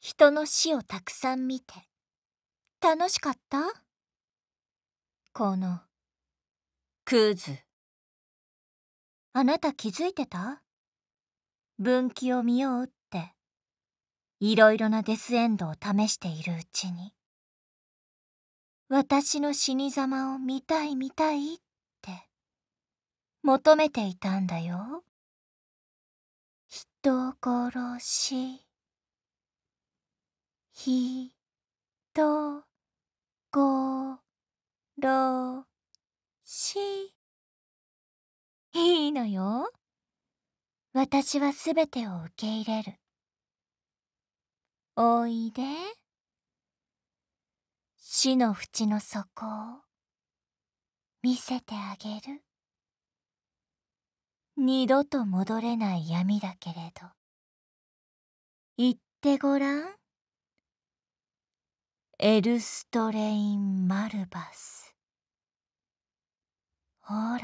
人の死をたくさん見て楽しかったこのクズあなた気づいてた分岐を見ようっていろいろなデスエンドを試しているうちに私の死に様を見たい見たいって求めていたんだよ人殺しひとごろしいいのよ私はすべてを受け入れるおいで死の淵の底を見せてあげる二度と戻れない闇だけれど行ってごらんエルストレイン・マルバスほら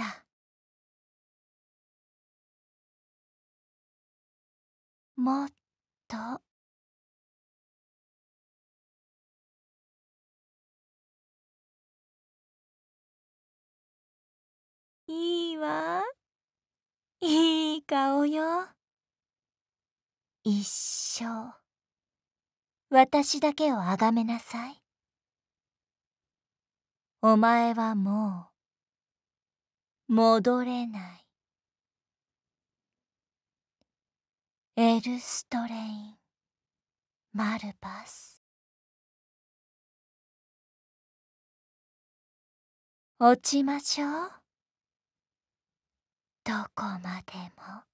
もっといいわいい顔よ一生私だけをあがめなさい。お前はもう、戻れない。エルストレイン・マルバス。落ちましょう。どこまでも。